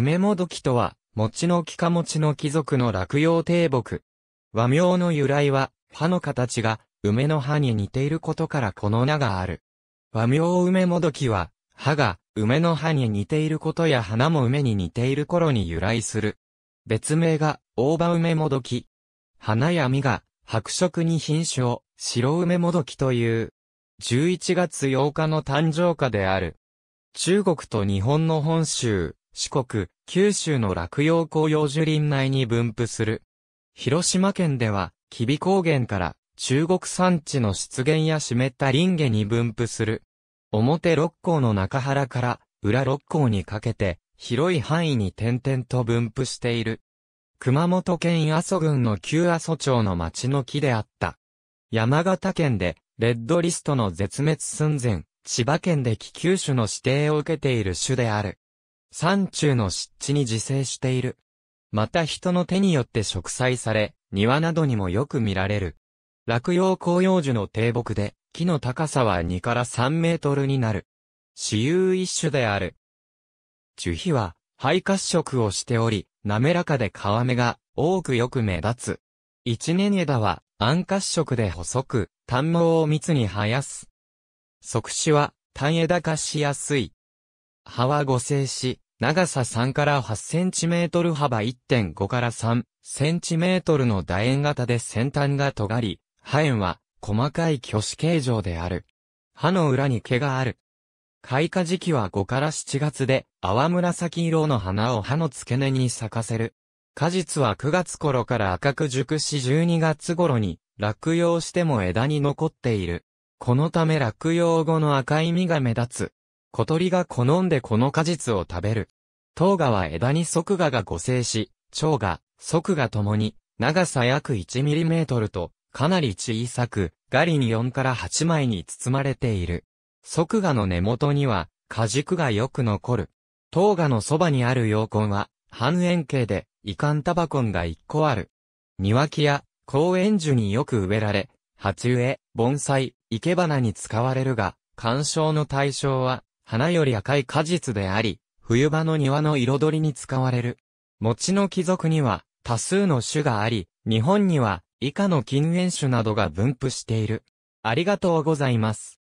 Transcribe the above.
梅もどきとは、餅の木か餅の貴族の落葉低木。和名の由来は、葉の形が、梅の葉に似ていることからこの名がある。和名梅もどきは、葉が、梅の葉に似ていることや花も梅に似ている頃に由来する。別名が、大葉梅もどき。花や実が、白色に品種を、白梅もどきという。11月8日の誕生花である。中国と日本の本州、四国、九州の落葉紅葉樹林内に分布する。広島県では、吉備高原から中国山地の湿原や湿った林下に分布する。表六甲の中原から裏六甲にかけて、広い範囲に点々と分布している。熊本県阿蘇郡の旧阿蘇町の町の木であった。山形県で、レッドリストの絶滅寸前、千葉県で気球種の指定を受けている種である。山中の湿地に自生している。また人の手によって植栽され、庭などにもよく見られる。落葉広葉樹の低木で、木の高さは2から3メートルになる。私有一種である。樹皮は、肺褐色をしており、滑らかで皮目が多くよく目立つ。一年枝は、暗褐色で細く、短毛を密に生やす。即死は、単枝化しやすい。葉は5生し、長さ3から8センチメートル幅1.5から3センチメートルの楕円型で先端が尖り、葉円は細かい挙手形状である。葉の裏に毛がある。開花時期は5から7月で、淡紫色の花を葉の付け根に咲かせる。果実は9月頃から赤く熟し12月頃に落葉しても枝に残っている。このため落葉後の赤い実が目立つ。小鳥が好んでこの果実を食べる。糖芽は枝に側芽が互生し、蝶芽、側芽ともに、長さ約 1mm と、かなり小さく、ガリに4から8枚に包まれている。側芽の根元には、果軸がよく残る。糖芽のそばにある陽根は、半円形で、遺憾タバコンが1個ある。庭木や、公園樹によく植えられ、鉢植え、盆栽、生け花に使われるが、干渉の対象は、花より赤い果実であり、冬場の庭の彩りに使われる。餅の貴族には多数の種があり、日本には以下の禁煙種などが分布している。ありがとうございます。